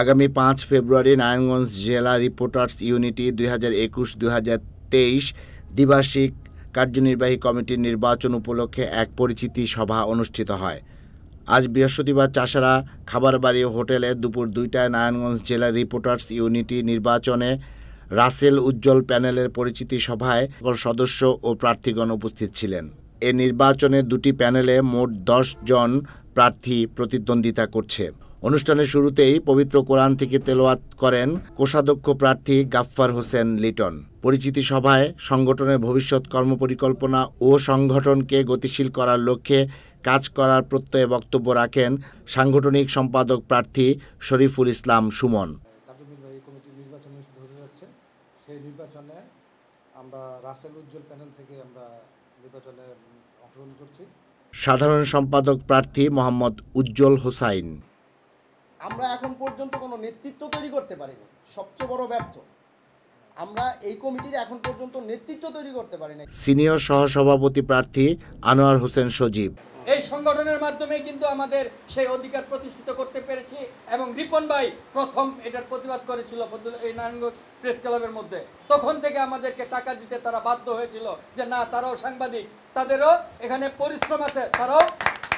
আগামী পাঁচ ফেব্রুয়ারি নারায়ণগঞ্জ জেলা রিপোর্টার্স ইউনিটি দুই হাজার একুশ হাজার তেইশ দ্বিবার্ষিক কার্যনির্বাহী কমিটির নির্বাচন উপলক্ষে এক পরিচিতি সভা অনুষ্ঠিত হয় আজ বৃহস্পতিবার চাষারা খাবারবাড়ি হোটেলে দুপুর দুইটায় নারায়ণগঞ্জ জেলা রিপোর্টার্স ইউনিটি নির্বাচনে রাসেল উজ্জ্বল প্যানেলের পরিচিতি সভায় সদস্য ও প্রার্থীগণ উপস্থিত ছিলেন এ নির্বাচনে দুটি প্যানেলে মোট দশ জন প্রার্থী প্রতিদ্বন্দ্বিতা করছে অনুষ্ঠানের শুরুতেই পবিত্র কোরআন থেকে তেলোয়াত করেন কোষাধ্যক্ষ প্রার্থী গাফফার হোসেন লিটন পরিচিতি সভায় সংগঠনের ভবিষ্যৎ কর্মপরিকল্পনা ও সংগঠনকে গতিশীল করার লক্ষ্যে কাজ করার প্রত্যয়ে বক্তব্য রাখেন সাংগঠনিক সম্পাদক প্রার্থী শরীফুল ইসলাম সুমন সেই নির্বাচনে আমরা রাসেল উজ্জ্বল প্যানেল থেকে আমরা নির্বাচনে অংশগ্রহণ করছি সাধারণ সম্পাদক প্রার্থী মোহাম্মদ উজ্জ্বল হোসাইন আমরা এখন পর্যন্ত কোনো নেতৃত্ব তৈরি করতে পারিনি সবচেয়ে বড় ব্যর্থ আমরা এই কমিটির এখন পর্যন্ত নেতৃত্ব তৈরি করতে পারি না সিনিয়র সহসভাপতি প্রার্থী আনোয়ার হোসেন সজীব এই সংগঠনের মাধ্যমে কিন্তু আমাদের সেই অধিকার প্রতিষ্ঠিত করতে পেরেছি এবং রিপন ভাই প্রথম এটার প্রতিবাদ করেছিল এই নারায়ণগঞ্জ প্রেস ক্লাবের মধ্যে তখন থেকে আমাদেরকে টাকা দিতে তারা বাধ্য হয়েছিল যে না তারাও সাংবাদিক তাদেরও এখানে পরিশ্রম আছে তারাও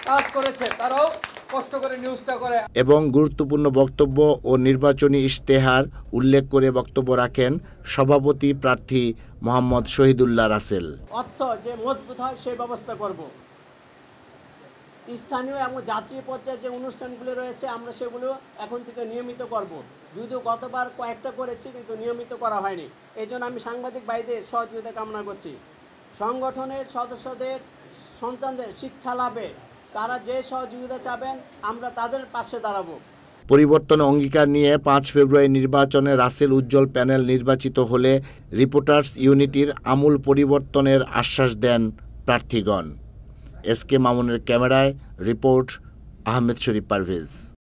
কাজ করেছে তারাও এবং গুরুত্বপূর্ণ বক্তব্য ও নির্বাচনী ইশতেহার উল্লেখ করে বক্তব্য রাখেন সভাপতি প্রার্থী মোহাম্মদ শহীদুল্লাহ রাসেল অর্থ যে মজবুত হয় সেই ব্যবস্থা করব স্থানীয় এবং জাতীয় পর্যায়ে যে অনুষ্ঠানগুলো রয়েছে আমরা সেগুলো এখন থেকে নিয়মিত করব। যদিও গতবার কয়েকটা করেছি কিন্তু নিয়মিত করা হয়নি এই জন্য আমি সাংবাদিক বাইদের সহযোগিতা কামনা করছি সংগঠনের সদস্যদের সন্তানদের শিক্ষা লাভে তারা যে সহযোগিতা চাবেন আমরা তাদের পাশে দাঁড়াবো পরিবর্তন অঙ্গীকার নিয়ে পাঁচ ফেব্রুয়ারি নির্বাচনে রাসেল উজ্জ্বল প্যানেল নির্বাচিত হলে রিপোর্টার্স ইউনিটির আমূল পরিবর্তনের আশ্বাস দেন প্রার্থীগণ এস কে মামুনের ক্যামেরায় রিপোর্ট আহমেদ শরীফ পারভেজ